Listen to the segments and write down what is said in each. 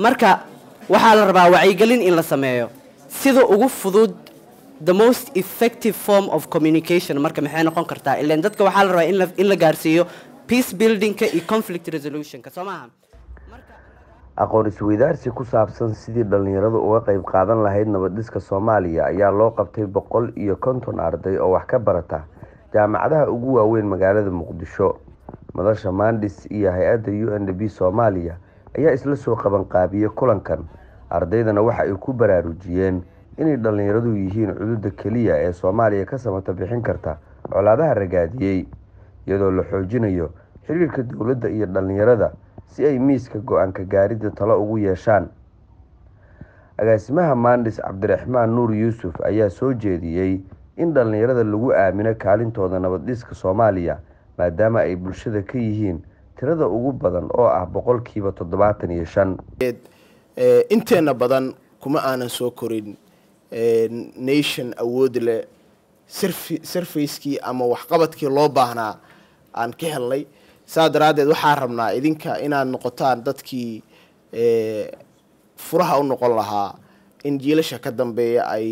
marka waxaa la rabaa wacyigelin in la sameeyo sida ugu fudud the most effective form of communication marka maxay noqon kartaa ilan dadka waxaa la rabaa in la gaarsiiyo peace buildingka iyo conflict resolutionka soo maaha aqoon isweydaarsi ku saabsan sidii dhallinyaradu uga qayb qaadan lahayd nabadhiska soomaaliya ayaa loo qabtay boqol iyo konton arday oo wax ka barata jaamacadaha ugu waaweyn magaalada muqdisho madasha mandis iyo hay-adda u n d soomaaliya ayaa isla soo qabanqaabiya kulankan ardaydana waxa ay ku baraarujiyeen inay dhallinyaradu yihiin cududa keliya ee soomaaliya ka samata bixin karta colaadaha ragaadiyey iyadoo la xoojinayo xiriirka dowladda iyo dhallinyarada si ay miiska go-aanka gaaridda talo ugu yeeshaan agaasimaha maandhis cabdiraxmaan nuur yuusuf ayaa soo jeediyey in dhallinyarada lagu aamino kaalintooda nabad dhiska soomaaliya maadaama ay bulshada ka yihiin tirada ugu badan oo ah boqolkiiba toddobaatan iyo shan eh, inteena badan kuma aanan soo korin eh, nation awood leh surfacekii ama waxqabadkii loo baahnaa aan ka helnay saa daraaddeed waxaa rabnaa idinka inaad noqotaan dadkii eh, furaha u noqon lahaa in jiilasha ka dambeeya ay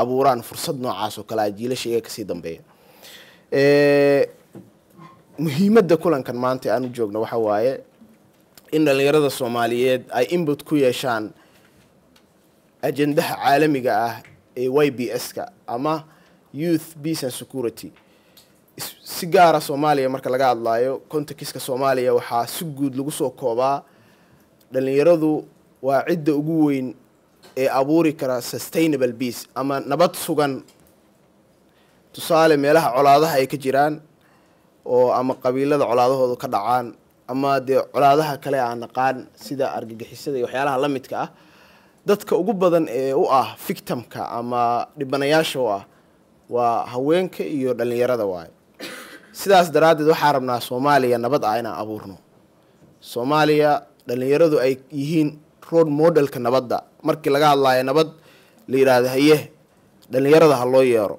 abuuraan fursad noocaas oo kale a ah, jiilasha iyaga kasii dambeeya muhiimada kulankan maanta aanu joogno waxa waaye in dhallinyarada soomaaliyeed ay inbut ku yeeshaan ajendaha caalamiga ah ee y b s-ka ama youth peace and security si gaara soomaaliya marka laga hadlaayo contakiska soomaaliya waxaa si guud lagu soo koobaa dhalinyaradu waa cidda ugu weyn ee abuuri kara sustainable peace ama nabad sugan tusaale meelaha colaadaha ay ka jiraan oo ama qabiilada colaadahooda ka dhacaan ama dee colaadaha kale aan naqaan sida argagixisada iyo waxyaalaha la midka ah dadka ugu badan ee u ah victimka ama dhibanayaasha u ah waa haweenka iyo dhallinyarada waay sidaas daraaddeed waxaa rabnaa soomaaliya nabad ah inaan abuurno soomaaliya dhallinyaradu ay yihiin road modelka nabadda markii laga hadlaayo nabad la yidhaahdo haye dhallinyarada ha loo yeero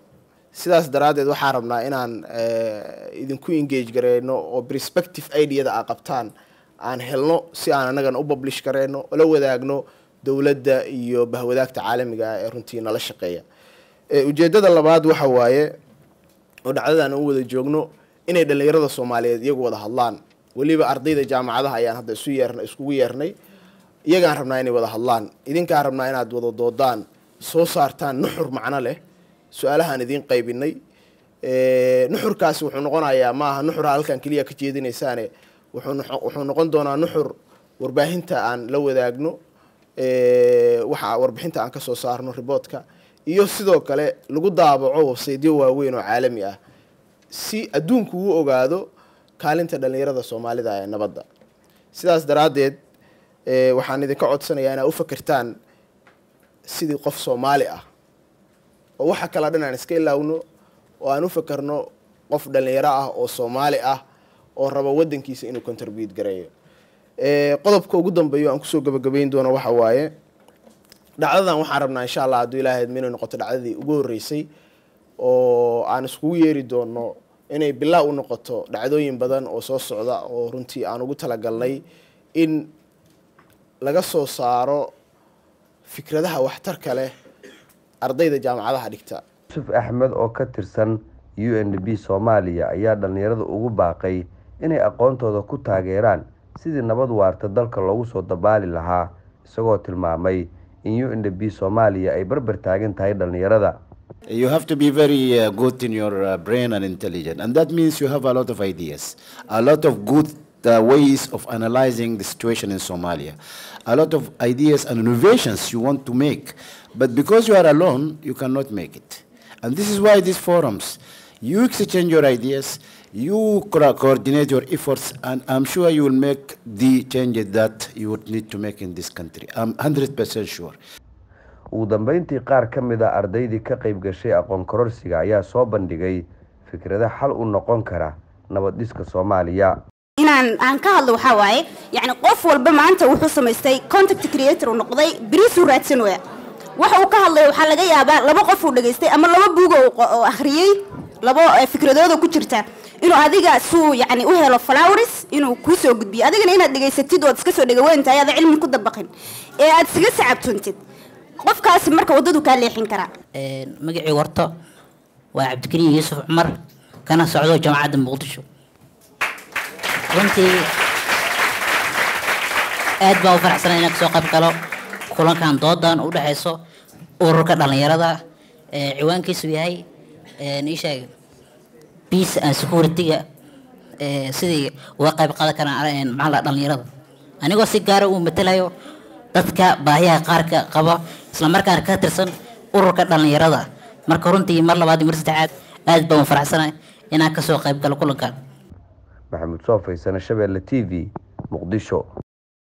sidaas daraaddeed waxaan rabnaa inaan eh, idinku engage gareyno oo perspective ideyada aa qabtaan aan helno si aan annagana u publish gareyno ola wadaagno dowladda iyo bahwadaagta caalamiga ah ee runtii nala shaqeeya eh, ujeeddada labaad waxa waaye oo dhacdadan u wada joogno inay dhallinyarada soomaaliyeed iyagu wada hadlaan weliba ardayda jaamacadaha ayaan hadda isu yeer iskugu yeernay iyagaan rabnaa inay wada hadlaan idinkaan rabnaa inaad wada doodaan soo saartaan nuxur macno leh su-aalahaan idiin qaybinay nuxurkaasi wuxuu noqonayaa maaha nuxur halkan keliya ka jeedinaysaane wuxuu noqon doonaa nuxur warbaahinta aan la wadaagno waxa warbixinta aan ka soo saarno riboodka iyo sidoo kale lagu daabaco wafsaydyo waaweyn oo caalami ah si adduunku uu ogaado kaalinta dhallinyarada soomaalida ee nabadda sidaas daraaddeed waxaan idinka codsanayaa inaad u fakertaan sidii qof soomaali ah oo waxa kala dhan aan iska ilaawno oo aan u fakarno qof dhallinyaro ah oo soomaali ah oo raba wadankiisa inuu contribute gareeyo eh, qodobka ugu dambeeyo aan kusoo gabagabayn doono waxa waaye dhacdadan waxaan rabnaa insha allah hadduu ilahay admino noqoto dhacdadii ugu horreysay oo aan iskugu yeeri doono inay bilaa u noqoto dhacdooyin badan oo soo socda oo runtii aan ugu talagalnay in laga soo saaro fikradaha waxtarka leh ardayda jaamacadaha dhigta yusuf axmed oo ka tirsan u n b soomaaliya ayaa dhallinyarada ugu baaqay inay aqoontooda ku taageeraan sidii nabad waarta dalka loogu soo dabaali lahaa isagoo tilmaamay in u n b soomaaliya ay barbar taagan tahay dhallinyarada You have to be very uh, good in your uh, brain and intelligent, and that means you have a lot of ideas, a lot of good the ways of analyzing the situation in Somalia. A lot of ideas and innovations you want to make, but because you are alone, you cannot make it. And this is why these forums, you exchange your ideas, you coordinate your efforts, and I'm sure you will make the changes that you would need to make in this country. I'm 100% sure. ugu dambayntii qaar ka mid a ardaydii ka qayb gashay aqoon kororsiga ayaa soo bandhigay fikrada xal u noqon inaan aan ka hadlo waxaa waaye yani qof walba maanta wuxuu samaystay contact creator uu noqday beriisuu raadsanooya waxa uu ka hadlaya waxaa laga yaabaa laba qof uu dhageystay ama laba buugo oo akhriyey labo eh, fikradooda ku jirta inuu adiga suu yani u helo flowris inuu kuu gudbiyo adigana inaad dhegaysatid ood iska soo dhagaweyntahay aada cilmi ku dabaqin ee aada isaga sacabtoontid qofkaasi marka waddadu kaa leexin karaa magacii warto waa cabdikariin yuusuf cumar kana socdo jamacadda muqdisho runtii aad baa u faraxsana inaan kasoo qayb galo kulankan doodan u dhexeyso ururka dhalinyarada ciwaankiisu yahay isheeg peace and security sidii uga qayb qaadan karaan maxaa dhalinyarada anigoo si gaara ah uu matelayo dadka baahiyaha qaarka qaba islamarkaana ka tirsan ururka dhalinyarada marka runtii mar labaad iyo mar saddexaad aad baan u faraxsanahay inaan kasoo qayb galo kulankan maxamuud soo faysane shabeelle t v muqdisho